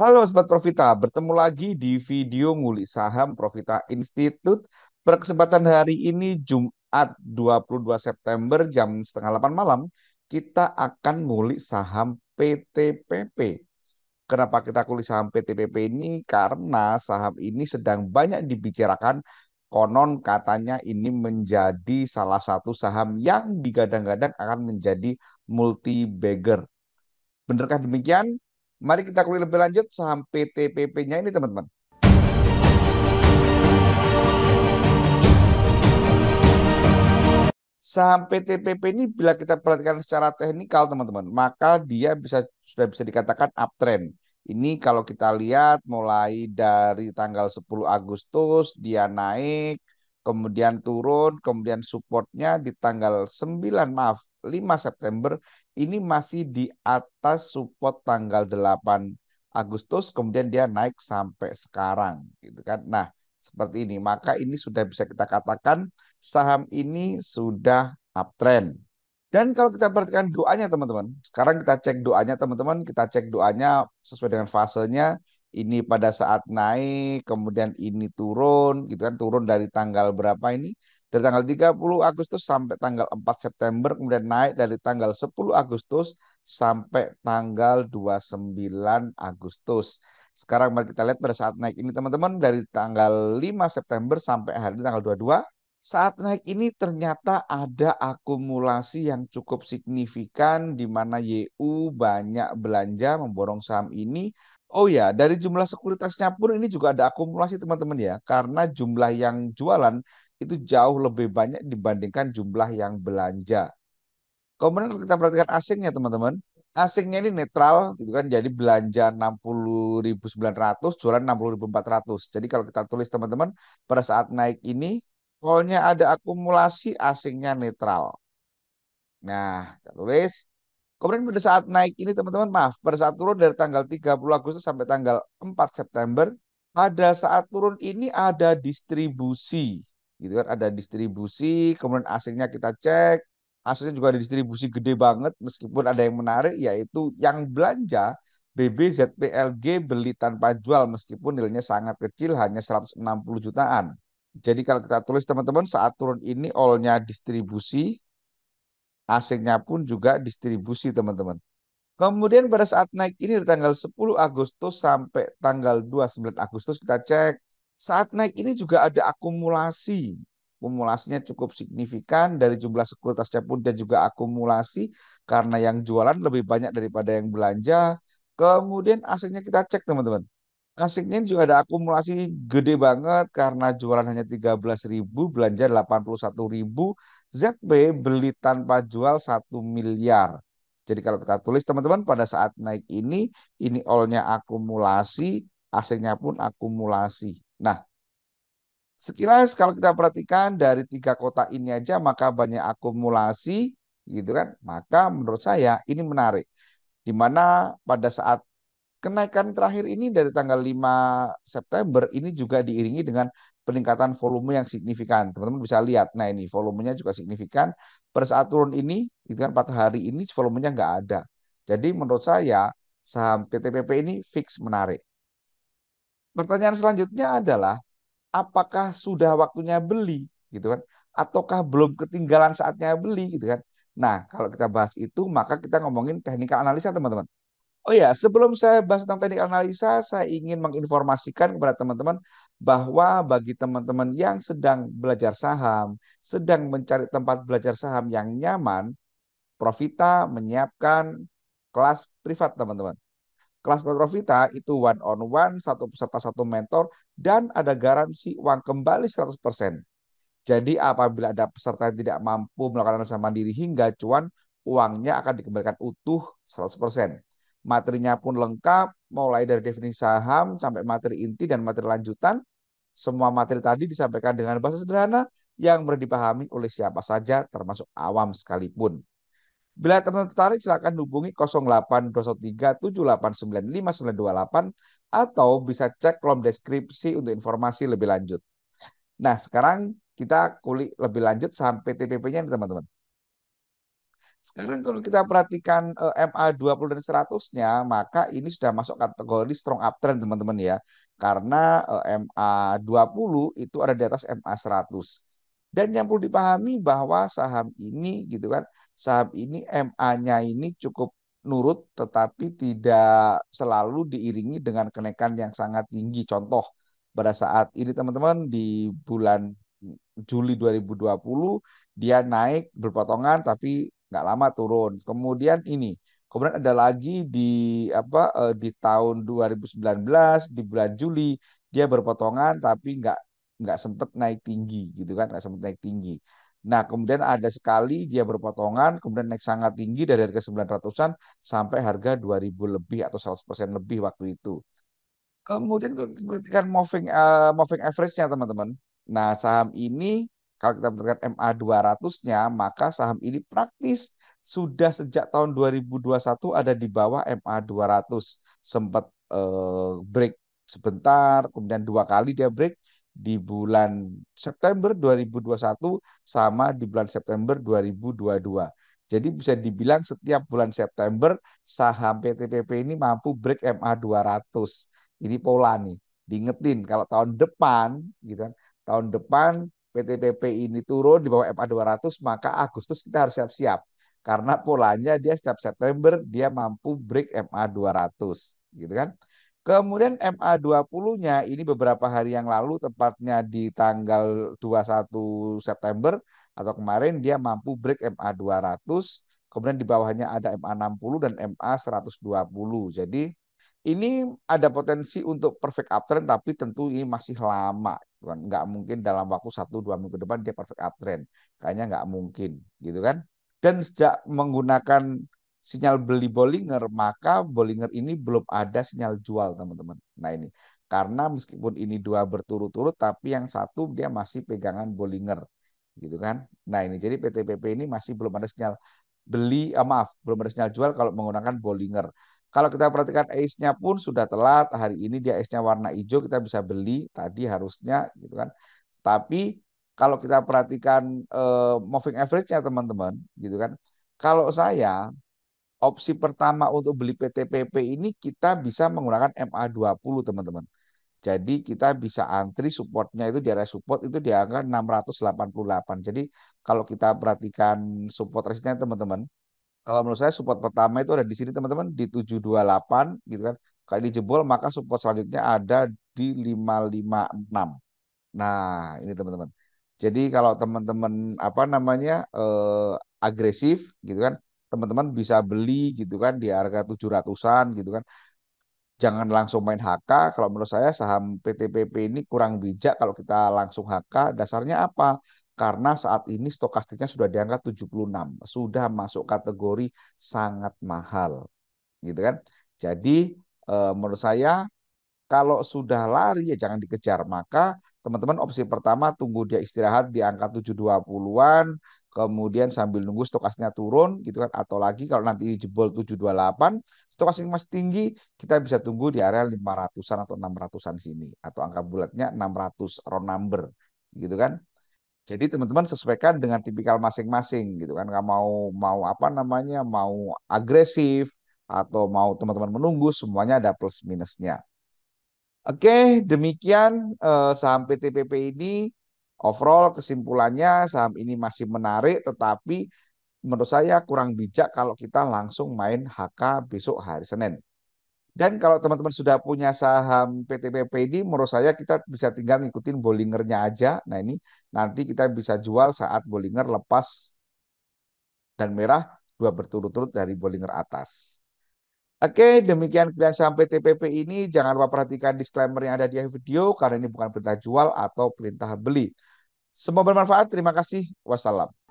Halo Sobat Profita, bertemu lagi di video Ngulik Saham Profita Institute. Berkesempatan hari ini Jumat 22 September jam setengah 8 malam, kita akan ngulik saham PTPP. Kenapa kita kulik saham PTPP ini? Karena saham ini sedang banyak dibicarakan Konon katanya ini menjadi salah satu saham yang digadang-gadang akan menjadi multi bagger. Benarkah demikian? Mari kita kulik lebih lanjut saham ptpp nya ini teman-teman. Saham PTPP ini bila kita perhatikan secara teknikal teman-teman, maka dia bisa sudah bisa dikatakan uptrend. Ini kalau kita lihat mulai dari tanggal 10 Agustus dia naik, kemudian turun, kemudian supportnya di tanggal 9 maaf 5 September ini masih di atas support tanggal 8 Agustus kemudian dia naik sampai sekarang gitu kan. Nah, seperti ini maka ini sudah bisa kita katakan saham ini sudah uptrend dan kalau kita perhatikan doanya teman-teman, sekarang kita cek doanya teman-teman, kita cek doanya sesuai dengan fasenya. Ini pada saat naik, kemudian ini turun, gitu kan turun dari tanggal berapa ini? Dari tanggal 30 Agustus sampai tanggal 4 September, kemudian naik dari tanggal 10 Agustus sampai tanggal 29 Agustus. Sekarang mari kita lihat pada saat naik ini teman-teman dari tanggal 5 September sampai hari ini tanggal 22 saat naik ini ternyata ada akumulasi yang cukup signifikan di mana YU banyak belanja memborong saham ini. Oh ya, dari jumlah sekuritasnya pun ini juga ada akumulasi teman-teman ya, karena jumlah yang jualan itu jauh lebih banyak dibandingkan jumlah yang belanja. Kemudian kita perhatikan asingnya teman-teman, asingnya ini netral gitu kan jadi belanja 60.900 jualan 60.400 jadi kalau kita tulis teman-teman pada saat naik ini Kolnya ada akumulasi, asingnya netral. Nah, kita tulis. Kemudian pada saat naik ini teman-teman maaf, pada saat turun dari tanggal 30 Agustus sampai tanggal 4 September, pada saat turun ini ada distribusi gitu kan ada distribusi kemudian asingnya kita cek asingnya juga ada distribusi gede banget meskipun ada yang menarik yaitu yang belanja BBZPLG beli tanpa jual meskipun nilainya sangat kecil hanya 160 jutaan jadi kalau kita tulis teman-teman saat turun ini all-nya distribusi, asingnya pun juga distribusi teman-teman. Kemudian pada saat naik ini dari tanggal 10 Agustus sampai tanggal 29 Agustus kita cek. Saat naik ini juga ada akumulasi. Akumulasinya cukup signifikan dari jumlah sekuritasnya pun dan juga akumulasi karena yang jualan lebih banyak daripada yang belanja. Kemudian asingnya kita cek teman-teman. Asiknya juga ada akumulasi gede banget karena jualan hanya 13.000, belanja 81.000, ZB beli tanpa jual 1 miliar. Jadi kalau kita tulis teman-teman pada saat naik ini, ini all-nya akumulasi, asiknya pun akumulasi. Nah, sekilas kalau kita perhatikan dari tiga kota ini aja maka banyak akumulasi gitu kan. Maka menurut saya ini menarik. Di mana pada saat Kenaikan terakhir ini dari tanggal 5 September ini juga diiringi dengan peningkatan volume yang signifikan. Teman-teman bisa lihat, nah ini volumenya juga signifikan. Per saat turun ini, itu kan 4 hari ini volumenya nggak ada. Jadi menurut saya saham PTPP ini fix menarik. Pertanyaan selanjutnya adalah apakah sudah waktunya beli gitu kan ataukah belum ketinggalan saatnya beli gitu kan. Nah, kalau kita bahas itu maka kita ngomongin teknikal analisa teman-teman. Oh ya, sebelum saya bahas tentang teknik analisa, saya ingin menginformasikan kepada teman-teman bahwa bagi teman-teman yang sedang belajar saham, sedang mencari tempat belajar saham yang nyaman, Profita menyiapkan kelas privat, teman-teman. Kelas Profita itu one on one, satu peserta satu mentor, dan ada garansi uang kembali 100%. Jadi apabila ada peserta yang tidak mampu melakukan analisa mandiri hingga cuan, uangnya akan dikembalikan utuh 100% materinya pun lengkap, mulai dari definisi saham sampai materi inti dan materi lanjutan. Semua materi tadi disampaikan dengan bahasa sederhana yang mudah dipahami oleh siapa saja termasuk awam sekalipun. Bila teman-teman tertarik silakan hubungi 08-213-789-5928 atau bisa cek kolom deskripsi untuk informasi lebih lanjut. Nah, sekarang kita kulik lebih lanjut sampai TPP-nya teman-teman. Sekarang kalau kita perhatikan uh, MA 20 dan 100-nya, maka ini sudah masuk kategori strong uptrend teman-teman ya. Karena uh, MA 20 itu ada di atas MA 100. Dan yang perlu dipahami bahwa saham ini gitu kan, saham ini MA-nya ini cukup nurut tetapi tidak selalu diiringi dengan kenaikan yang sangat tinggi. Contoh pada saat ini teman-teman di bulan Juli 2020 dia naik berpotongan tapi nggak lama turun. Kemudian ini, kemudian ada lagi di apa eh, di tahun 2019 di bulan Juli dia berpotongan tapi nggak nggak sempat naik tinggi gitu kan, nggak sempat naik tinggi. Nah, kemudian ada sekali dia berpotongan, kemudian naik sangat tinggi dari harga 900-an sampai harga 2000 lebih atau 100% lebih waktu itu. Kemudian kan moving uh, moving average-nya teman-teman. Nah, saham ini kalau kita mendapatkan MA 200-nya, maka saham ini praktis sudah sejak tahun 2021 ada di bawah MA 200. Sempat eh, break sebentar, kemudian dua kali dia break di bulan September 2021 sama di bulan September 2022. Jadi bisa dibilang setiap bulan September saham PTPP ini mampu break MA 200. Ini pola nih, diingetin kalau tahun depan gitu kan, tahun depan PTPP ini turun di bawah MA 200 maka Agustus kita harus siap-siap karena polanya dia setiap September dia mampu break MA 200 gitu kan. Kemudian MA 20-nya ini beberapa hari yang lalu tepatnya di tanggal 21 September atau kemarin dia mampu break MA 200 kemudian di bawahnya ada MA 60 dan MA 120. Jadi ini ada potensi untuk perfect uptrend tapi tentu ini masih lama kan nggak mungkin dalam waktu satu dua minggu depan dia perfect uptrend kayaknya nggak mungkin gitu kan dan sejak menggunakan sinyal beli Bollinger maka Bollinger ini belum ada sinyal jual teman-teman nah ini karena meskipun ini dua berturut-turut tapi yang satu dia masih pegangan Bollinger gitu kan nah ini jadi PTPP ini masih belum ada sinyal beli eh, maaf belum ada sinyal jual kalau menggunakan Bollinger kalau kita perhatikan ace-nya pun sudah telat, hari ini dia ace-nya warna hijau, kita bisa beli tadi harusnya gitu kan. Tapi kalau kita perhatikan uh, moving average-nya teman-teman gitu kan. Kalau saya opsi pertama untuk beli PTPP ini kita bisa menggunakan MA20 teman-teman. Jadi kita bisa antri supportnya itu di area support itu di angka 688. Jadi kalau kita perhatikan support resistnya teman-teman, kalau menurut saya support pertama itu ada di sini teman-teman di 728 gitu kan. Kalau jebol maka support selanjutnya ada di 556. Nah, ini teman-teman. Jadi kalau teman-teman apa namanya eh, agresif gitu kan, teman-teman bisa beli gitu kan di harga 700-an gitu kan. Jangan langsung main HK. Kalau menurut saya saham PTPP ini kurang bijak kalau kita langsung HK. Dasarnya apa? karena saat ini stokastiknya sudah di angka 76, sudah masuk kategori sangat mahal. Gitu kan? Jadi e, menurut saya kalau sudah lari ya jangan dikejar. Maka teman-teman opsi pertama tunggu dia istirahat di angka 720-an, kemudian sambil nunggu stokasnya turun gitu kan atau lagi kalau nanti jebol 728, stokasnya masih tinggi, kita bisa tunggu di area 500-an atau 600-an sini atau angka bulatnya 600 round number gitu kan. Jadi teman-teman sesuaikan dengan tipikal masing-masing gitu kan. Nggak mau mau apa namanya, mau agresif atau mau teman-teman menunggu semuanya ada plus minusnya. Oke, demikian eh, saham PTPP ini overall kesimpulannya saham ini masih menarik tetapi menurut saya kurang bijak kalau kita langsung main HK besok hari Senin. Dan kalau teman-teman sudah punya saham PTPP ini, menurut saya kita bisa tinggal ngikutin Bollingernya aja. Nah ini nanti kita bisa jual saat Bollinger lepas dan merah dua berturut-turut dari Bollinger atas. Oke, demikian kalian saham TPP ini. Jangan lupa perhatikan disclaimer yang ada di video karena ini bukan perintah jual atau perintah beli. Semoga bermanfaat. Terima kasih. Wassalam.